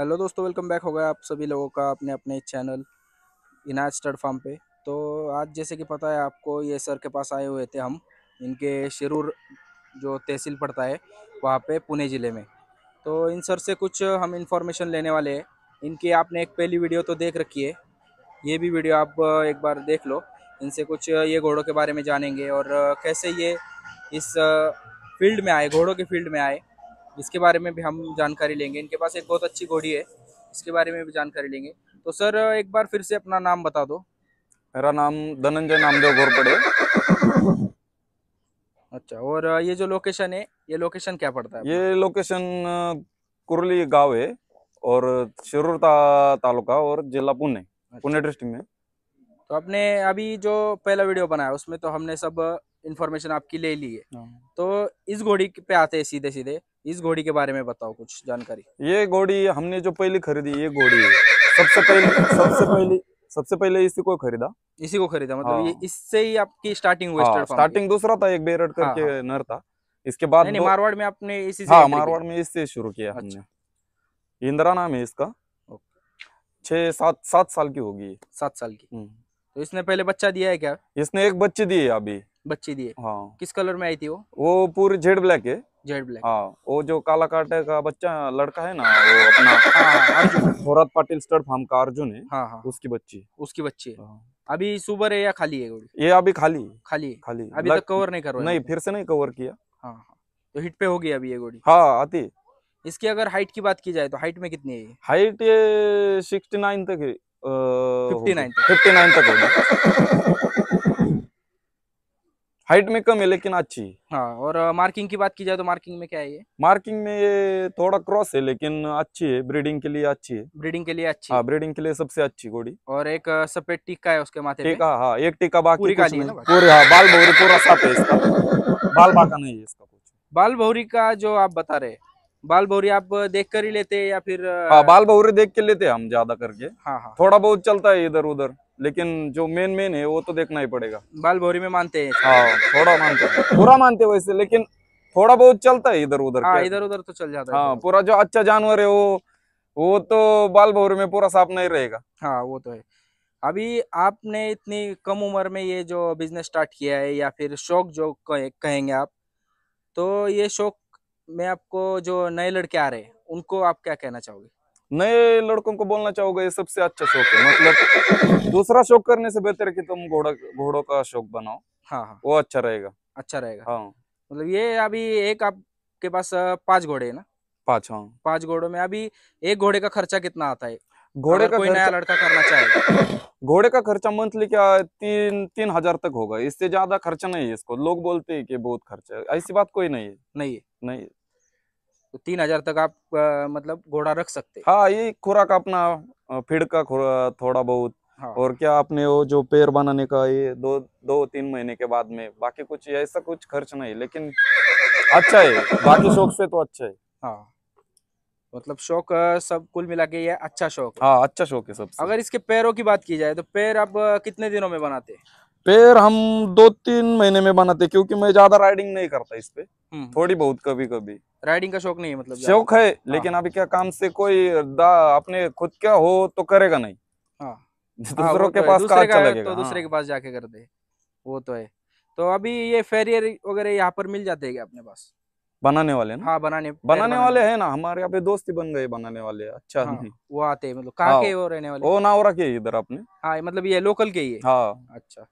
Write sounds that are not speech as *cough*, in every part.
Hello दोस्तों welcome back हो गया आप सभी लोगों का अपने अपने चैनल इनाज स्टड फार्म पे तो आज जैसे कि पता है आपको ये सर के पास आए हुए थे हम इनके शिरूर जो तहसील पड़ता है वहाँ पे पुणे ज़िले में तो इन सर से कुछ हम इन्फॉर्मेशन लेने वाले हैं इनकी आपने एक पहली वीडियो तो देख रखी है ये भी वीडियो आप एक बार देख लो इनसे कुछ ये घोड़ों के बारे में जानेंगे और कैसे ये इस फील्ड में आए घोड़ों के फील्ड में आए इसके बारे में भी हम जानकारी लेंगे इनके पास एक बहुत अच्छी घोड़ी है इसके बारे में भी जानकारी लेंगे तो सर एक बार फिर से अपना नाम बता दो मेरा नाम धनंजय नामदेव घोरपड़े अच्छा और ये जो लोकेशन है ये लोकेशन क्या पड़ता है ये लोकेशन कुरली गाँव है और शिरूर तालुका और जिला पुणे पुणे अच्छा। डिस्ट्रिक्ट में तो आपने अभी जो पहला वीडियो बनाया उसमें तो हमने सब इन्फॉर्मेशन आपकी ले ली है हाँ। तो इस घोड़ी पे आते हैं सीधे सीधे इस घोड़ी के बारे में बताओ कुछ जानकारी ये घोड़ी हमने जो पहले खरीदी ये घोड़ी है सबसे पहले सबसे पहले सबसे पहले इसी को खरीदा इसी को खरीदा मतलब ये हाँ। इससे ही आपकी स्टार्टिंग हुई स्टार्टिंग हाँ, दूसरा था एक बेरड करके नर था इसके बाद मारवाड़ में आपने इसी से मारवाड़ में इससे शुरू किया हमने अच्छा। इंदिरा नाम है इसका छह सात सात साल की होगी सात साल की हम्म। तो इसने पहले बच्चा दिया है क्या इसने एक बच्ची दी है अभी बच्ची दी है हाँ किस कलर में आई थी वो वो पूरी जेड ब्लैक है जेड ब्लैक हाँ वो जो काला काटे का बच्चा लड़का है ना वो अपना हाँ, हाँ, हाँ पाटिल फार्म का अर्जुन है हाँ, हाँ, उसकी बच्ची उसकी बच्ची है हाँ। अभी सुबह है या खाली है ये अभी खाली खाली खाली अभी तक कवर नहीं कर नहीं फिर से नहीं कवर किया हाँ, हाँ। तो हिट पे होगी अभी ये गोड़ी हाँ आती इसकी अगर हाइट की बात की जाए तो हाइट में कितनी है हाइट ये सिक्सटी नाइन तक है फिफ्टी नाइन तक होगी हाइट में कम है लेकिन अच्छी हाँ और मार्किंग की बात की जाए तो मार्किंग में क्या है ये मार्किंग में ये थोड़ा क्रॉस है लेकिन अच्छी है ब्रीडिंग के लिए अच्छी है ब्रीडिंग के लिए अच्छी हाँ ब्रीडिंग के लिए सबसे अच्छी घोड़ी और एक सफेद टीका है उसके माथे टीका हाँ एक टीका बाकी पूरे हाँ बाल बहुरी पूरा साफ है इसका बाल बाका नहीं है इसका कुछ बाल बहुरी का जो आप बता रहे बाल बौरी आप देख कर ही लेते हैं या फिर हाँ बाल बहुरी देख के लेते हैं हम ज्यादा करके हाँ हाँ थोड़ा बहुत चलता है इधर उधर लेकिन जो मेन मेन है वो तो देखना ही पड़ेगा बाल बौरी में मानते हैं हाँ थोड़ा मानते हैं पूरा मानते वैसे लेकिन थोड़ा बहुत चलता है इधर उधर हाँ, इधर उधर तो चल जाता है हाँ पूरा जो अच्छा जानवर है वो वो तो बाल बहुरी में पूरा साफ नहीं रहेगा हाँ वो तो है अभी आपने इतनी कम उम्र में ये जो बिजनेस स्टार्ट किया है या फिर शौक जो कहेंगे आप तो ये शौक मैं आपको जो नए लड़के आ रहे हैं उनको आप क्या कहना चाहोगे नए लड़कों को बोलना चाहोगे ये सबसे अच्छा शौक है मतलब दूसरा शौक करने से बेहतर कि तुम घोड़ा घोड़ों का शौक बनाओ हाँ हाँ वो अच्छा रहेगा अच्छा रहेगा हाँ मतलब ये अभी एक आपके पास पांच घोड़े है ना पाँच हाँ पाँच घोड़ों में अभी एक घोड़े का खर्चा कितना आता है घोड़े का कोई नया लड़का करना चाहे *coughs* घोड़े का खर्चा मंथली क्या तीन तीन हजार तक होगा इससे ज्यादा खर्चा नहीं है इसको लोग बोलते हैं कि बहुत खर्चा है ऐसी बात कोई नहीं है नहीं नहीं तो तीन हजार तक आप आ, मतलब घोड़ा रख सकते हाँ ये खुराक अपना फिड का थोड़ा बहुत हाँ। और क्या आपने वो जो पेड़ बनाने का ये दो दो तीन महीने के बाद में बाकी कुछ ऐसा कुछ खर्च नहीं लेकिन अच्छा है बाकी शौक से तो अच्छा है हाँ मतलब शौक सब कुल मिला के ये अच्छा शौक हाँ अच्छा शौक है सब अगर इसके पैरों की बात की जाए तो पैर आप कितने दिनों में बनाते हैं पैर हम दो तीन महीने में बनाते क्योंकि मैं ज्यादा राइडिंग नहीं करता इस पे हम्म। थोड़ी बहुत कभी कभी राइडिंग का शौक नहीं है मतलब शौक है हाँ। लेकिन अभी क्या काम से कोई अपने खुद क्या हो तो करेगा नहीं हाँ।, *laughs* हाँ दूसरों के तो पास दूसरे अच्छा तो दूसरे के हाँ। पास जाके कर दे वो तो है तो अभी ये फेरियर वगैरह यहाँ पर मिल जाते हैं अपने पास बनाने वाले ना हाँ बनाने बनाने वाले हैं ना हमारे यहाँ पे दोस्त ही बन गए बनाने वाले अच्छा हाँ, वो आते हैं मतलब कहाँ हाँ, के वो रहने वाले वो नावरा के इधर अपने हाँ मतलब ये लोकल के ही है हाँ अच्छा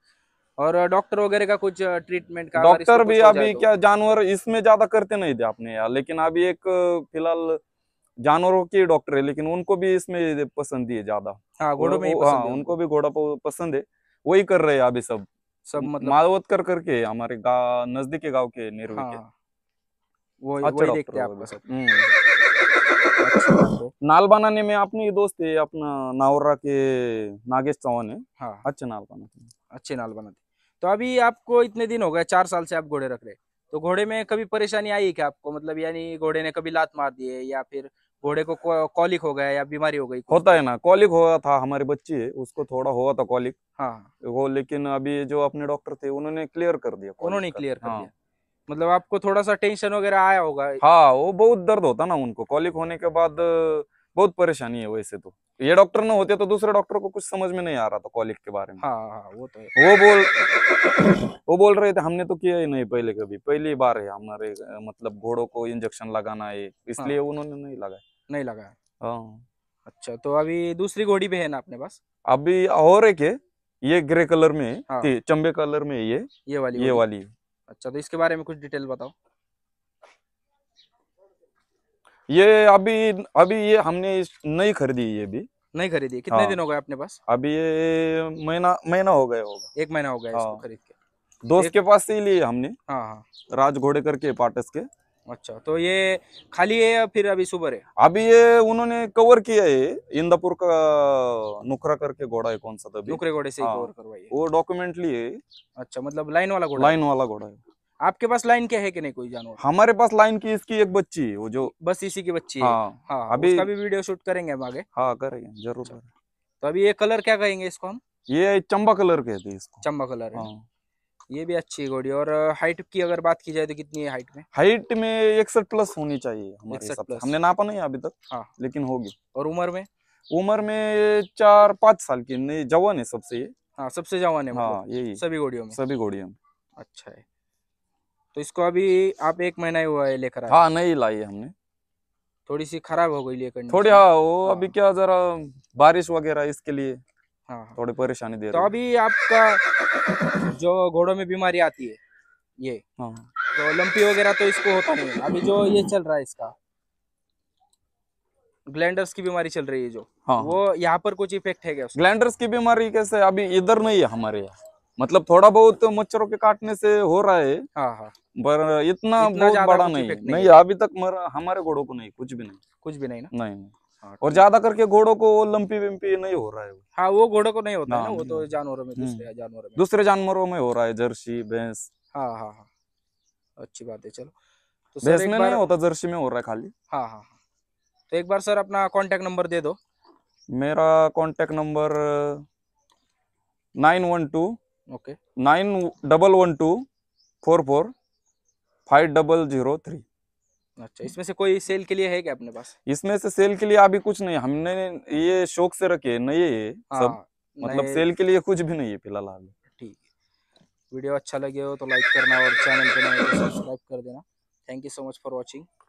और डॉक्टर वगैरह का कुछ ट्रीटमेंट का डॉक्टर भी अभी तो? क्या जानवर इसमें ज्यादा करते नहीं थे आपने यार लेकिन अभी एक फिलहाल जानवरों के डॉक्टर है लेकिन उनको भी इसमें पसंद है ज्यादा हाँ, घोड़ों में हाँ उनको भी घोड़ा पसंद है वही कर रहे हैं अभी सब सब मतलब मालवत कर करके हमारे नजदीक के गाँव के निर्वी हाँ। के वो अच्छा देखते हैं आपका सब हम्म। अच्छा, नाल बनाने में ये दोस्त है अपना नावरा के नागेश चौहान है हाँ अच्छे नाल बनाते अच्छे नाल बनाते तो अभी आपको इतने दिन हो गए चार साल से आप घोड़े रख रहे तो घोड़े में कभी परेशानी आई है क्या आपको मतलब यानी घोड़े ने कभी लात मार दी है या फिर घोड़े को कॉलिक हो गया या बीमारी हो गई होता है ना कॉलिक हुआ था हमारे बच्चे उसको थोड़ा हुआ था कॉलिक हाँ वो लेकिन अभी जो अपने डॉक्टर थे उन्होंने क्लियर कर दिया उन्होंने क्लियर कर हाँ। दिया मतलब आपको थोड़ा सा टेंशन वगैरह आया होगा हाँ वो बहुत दर्द होता ना उनको कॉलिक होने के बाद बहुत परेशानी है वैसे तो ये डॉक्टर ना होते तो दूसरे डॉक्टर को कुछ समझ में नहीं आ रहा था कॉलिक के बारे में हाँ हाँ वो तो वो बोल वो बोल रहे थे हमने तो किया ही नहीं पहले कभी पहली बार है हमारे मतलब घोड़ों को इंजेक्शन लगाना है इसलिए हाँ। उन्होंने नहीं लगाया नहीं लगाया हाँ अच्छा तो अभी दूसरी घोड़ी भी है ना अपने पास अभी और एक है ये ग्रे कलर में हाँ। चंबे कलर में ये ये वाली ये वाली अच्छा तो इसके बारे में कुछ डिटेल बताओ ये अभी अभी ये हमने नई खरीदी ये भी नई खरीदी कितने हाँ। दिन हो गए अपने पास अभी ये महीना महीना हो गया होगा एक महीना हो गया हाँ। इसको खरीद के दोस्त एक... के पास से ही लिए हमने हाँ हाँ राज घोड़े करके पाटस के अच्छा तो ये खाली है या फिर अभी सुबह है अभी ये उन्होंने कवर किया है इंदापुर का नुकरा करके घोड़ा है कौन सा था नुकरे घोड़े से आ, कवर हाँ, करवाई वो डॉक्यूमेंट लिए अच्छा मतलब लाइन वाला घोड़ा लाइन वाला घोड़ा है आपके पास लाइन क्या है कि नहीं कोई जानवर हमारे पास लाइन की इसकी एक बच्ची है वो जो बस इसी की बच्ची हाँ, है हाँ, हाँ अभी उसका भी वीडियो शूट करेंगे हम आगे हाँ करेंगे जरूर अच्छा। तो अभी ये कलर क्या कहेंगे इसको हम ये चंबा कलर कहते हैं इसको चंबा कलर है हाँ। ये भी अच्छी घोड़ी और हाइट की अगर बात की जाए तो कितनी है हाइट में हाइट में इकसठ प्लस होनी चाहिए हमारे हमने नापा नहीं अभी तक हाँ लेकिन होगी और उम्र में उम्र में चार पाँच साल की नहीं जवान है सबसे ये हाँ सबसे जवान है हाँ यही सभी घोड़ियों में सभी घोड़ियों में अच्छा है तो इसको अभी आप एक महीना ही हुआ है लेकर हाँ नहीं लाई है हमने थोड़ी सी खराब हो गई लेकर थोड़ी हाँ वो हाँ। अभी क्या जरा बारिश वगैरह इसके लिए हाँ, हाँ थोड़ी परेशानी दे तो अभी आपका जो घोड़ों में बीमारी आती है ये हाँ तो लंपी वगैरह तो इसको होता नहीं है अभी जो ये चल रहा है इसका ग्लैंडर्स की बीमारी चल रही है जो हाँ वो यहाँ पर कुछ इफेक्ट है क्या ग्लैंडर्स की बीमारी कैसे अभी इधर नहीं है हमारे यहाँ मतलब थोड़ा बहुत मच्छरों के काटने से हो रहा है हाँ, हाँ। पर इतना, इतना बहुत बड़ा नहीं नहीं, नहीं अभी तक हमारे घोड़ों को नहीं कुछ भी नहीं कुछ भी नहीं ना नहीं, नहीं। हाँ, और ज्यादा करके घोड़ों को लंपी विम्पी नहीं हो रहा है हाँ वो घोड़ों को नहीं होता ना, ना वो तो जानवरों में हम्म। दूसरे जानवरों में दूसरे जानवरों में हो रहा है जर्सी भैंस हाँ हाँ हाँ अच्छी बात है चलो तो भैंस में नहीं होता जर्सी में हो रहा है खाली हाँ हाँ हाँ तो एक बार सर अपना कॉन्टेक्ट नंबर दे दो मेरा contact number nine one two okay nine double one two four four five double zero three अच्छा इसमें से कोई सेल के लिए है क्या अपने पास इसमें से सेल के लिए अभी कुछ नहीं हमने ये शौक से रखे नए है सब हाँ, मतलब सेल के लिए कुछ भी नहीं है फिलहाल अभी ठीक वीडियो अच्छा लगे हो तो लाइक करना और चैनल पे नए तो सब्सक्राइब कर देना thank you so much for watching